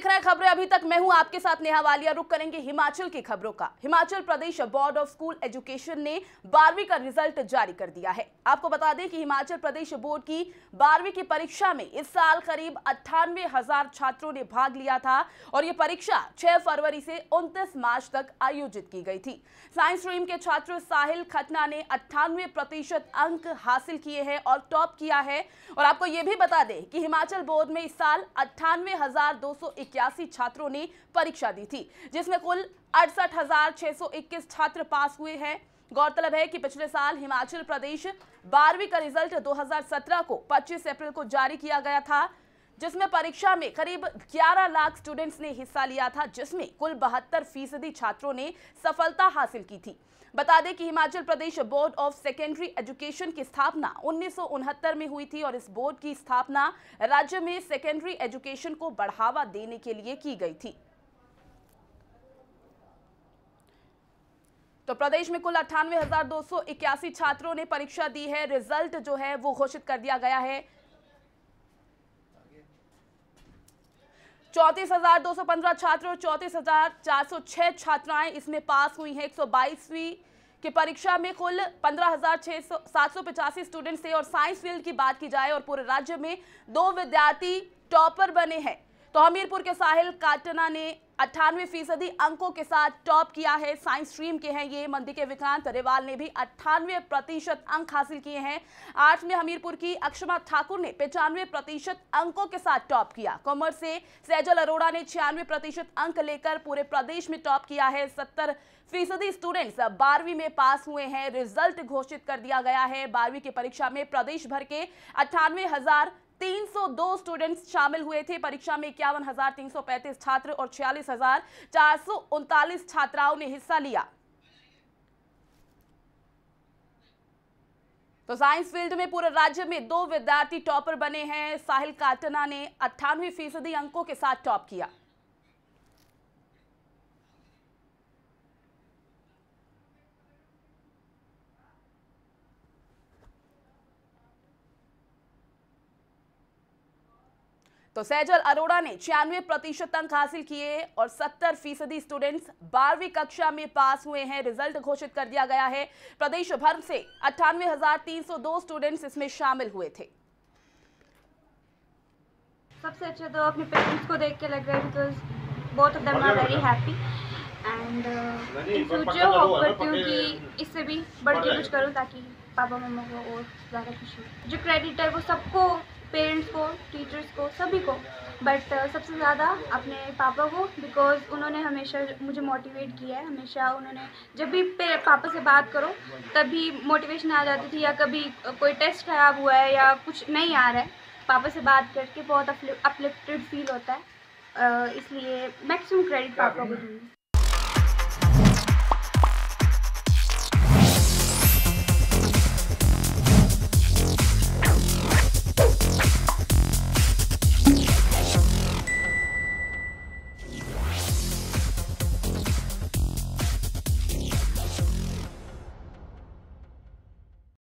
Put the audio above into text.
देख रहे हैं खबरें अभी तक मैं हूं आपके साथ नेहा वालिया रुक करेंगे हिमाचल की खबरों का Himachal Pradesh board of school education ने बारहवीं का रिजल्ट जारी कर दिया है आपको बता दें कि हिमाचल प्रदेश बोर्ड की बारहवीं की परीक्षा में इस साल करीब अट्ठानवे हजार छात्रों ने भाग लिया था और ये परीक्षा छह फरवरी से उनतीस मार्च तक आयोजित की गई थी साइंस स्ट्रीम के छात्र साहिल खटना ने अट्ठानवे अंक हासिल किए हैं और टॉप किया है और आपको यह भी बता दें कि हिमाचल बोर्ड में इस साल अट्ठानवे इक्यासी छात्रों ने परीक्षा दी थी जिसमें कुल अड़सठ छात्र पास हुए हैं गौरतलब है कि पिछले साल हिमाचल प्रदेश बारहवीं का रिजल्ट 2017 को 25 अप्रैल को जारी किया गया था जिसमें परीक्षा में करीब 11 लाख स्टूडेंट्स ने हिस्सा लिया था जिसमें कुल बहत्तर फीसदी छात्रों ने सफलता हासिल की थी बता दें कि Himachal Pradesh board of secondary education की स्थापना उन्नीस में हुई थी और इस बोर्ड की स्थापना राज्य में सेकेंडरी एजुकेशन को बढ़ावा देने के लिए की गई थी तो प्रदेश में कुल अट्ठानवे छात्रों ने परीक्षा दी है रिजल्ट जो है वो घोषित कर दिया गया है चौंतीस हजार दो सौ पंद्रह छात्र और चौंतीस हजार चार सौ छह छात्राएं इसमें पास हुई हैं एक सौ बाईसवीं की परीक्षा में कुल पंद्रह हजार छह सौ सात सौ पचासी स्टूडेंट्स थे और साइंस फील्ड की बात की जाए और पूरे राज्य में दो विद्यार्थी टॉपर बने हैं तो हमीरपुर के साहिल काटना ने अट्ठानवे फीसदी अंकों के साथ टॉप किया है साइंस स्ट्रीम के हैं ये मंदिर के विक्रांत रेवाल ने भी अट्ठानवे प्रतिशत अंक हासिल किए हैं आर्ट्स में हमीरपुर की अक्षमा ठाकुर ने पचानवे प्रतिशत अंकों के साथ टॉप किया कॉमर्स से सैजल अरोड़ा ने छियानवे प्रतिशत अंक लेकर पूरे प्रदेश में टॉप किया है सत्तर फीसदी स्टूडेंट्स बारहवीं में पास हुए हैं रिजल्ट घोषित कर दिया गया है बारहवीं की परीक्षा में प्रदेश भर के अट्ठानवे हजार 302 स्टूडेंट्स शामिल हुए थे परीक्षा में इक्यावन छात्र और छियालीस छात्राओं ने हिस्सा लिया तो साइंस फील्ड में पूरे राज्य में दो विद्यार्थी टॉपर बने हैं साहिल काटना ने अट्ठानवे फीसदी अंकों के साथ टॉप किया तो सैजल अरोड़ा ने छियानवे प्रतिशत अंक हासिल किए और 70 फीसदी स्टूडेंट्स बारहवीं कक्षा में पास हुए हैं रिजल्ट घोषित कर दिया गया है प्रदेश भर से अट्ठानवे स्टूडेंट्स इसमें शामिल हुए थे सबसे अच्छा तो अपने पेरेंट्स को देख के लग रहा है बिकॉज बहुत of them are very happy and in future hope करती हूँ कि इससे भी बढ़ के कुछ करूँ ताकि पापा मम्मा को और ज़्यादा खुशी जो क्रेडिट है वो सबको पेरेंट्स को टीचर्स को सभी को बट uh, सबसे ज़्यादा अपने पापा को बिकॉज उन्होंने हमेशा मुझे मोटिवेट किया है हमेशा उन्होंने जब भी पापा से बात करो तभी मोटिवेशन आ जाती थी या कभी uh, कोई टेस्ट ख़राब हुआ है या कुछ नहीं आ रहा है पापा से बात करके बहुत अपलिफ्टेड फील होता है uh, इसलिए मैक्सिमम क्रेडिट पापा को दूँगी